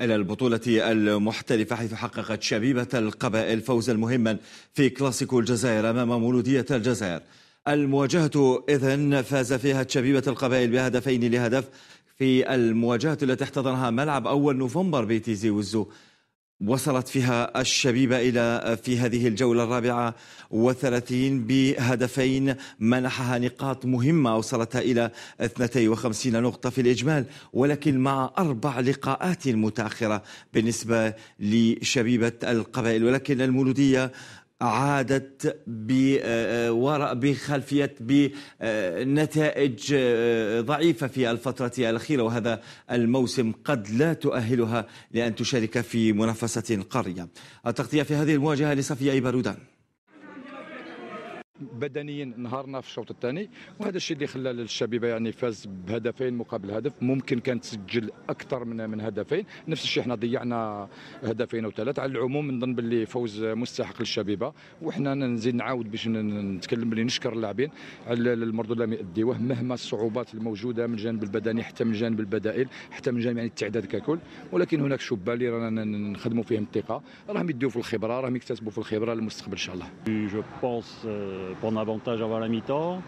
إلى البطولة المحترفة حيث حققت شبيبة القبائل فوزا مهما في كلاسيكو الجزائر أمام مولودية الجزائر المواجهة إذن فاز فيها شبيبة القبائل بهدفين لهدف في المواجهة التي احتضنها ملعب أول نوفمبر بتيزي وزو وصلت فيها الشبيبة إلى في هذه الجولة الرابعة وثلاثين بهدفين منحها نقاط مهمة وصلتها إلى 52 نقطة في الإجمال ولكن مع أربع لقاءات متأخرة بالنسبة لشبيبة القبائل ولكن المولودية عادت آه، آه، بخلفية بنتائج آه، ضعيفة في الفترة الأخيرة وهذا الموسم قد لا تؤهلها لأن تشارك في منافسة قارية التغطية في هذه المواجهة لصفية بارودان بدنيا نهارنا في الشوط الثاني وهذا الشيء اللي خلى الشبيبه يعني فاز بهدفين مقابل هدف ممكن كانت تسجل اكثر من من هدفين نفس الشيء احنا ضيعنا هدفين او ثلاث على العموم نظن باللي فوز مستحق للشبيبه وحنا نزيد نعاود باش نتكلم باللي نشكر اللاعبين على المردود اللي يديوه مهما الصعوبات الموجوده من الجانب البدني حتى من جانب البدائل حتى من جانب يعني التعداد ككل ولكن هناك شبه اللي رانا نخدموا فيهم الثقه راهم يديو في الخبره راهم يكتسبوا في الخبره للمستقبل ان شاء الله prendre avantage avant la mi-temps.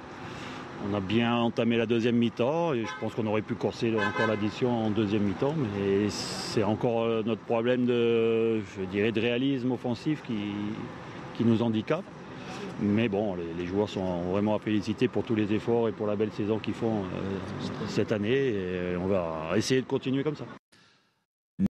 On a bien entamé la deuxième mi-temps et je pense qu'on aurait pu corser encore l'addition en deuxième mi-temps. Mais c'est encore euh, notre problème de, je dirais, de réalisme offensif qui, qui nous handicape. Mais bon, les, joueurs sont vraiment à féliciter pour tous les efforts et pour la belle saison qu'ils font euh, cette année. Et on va essayer de continuer comme ça.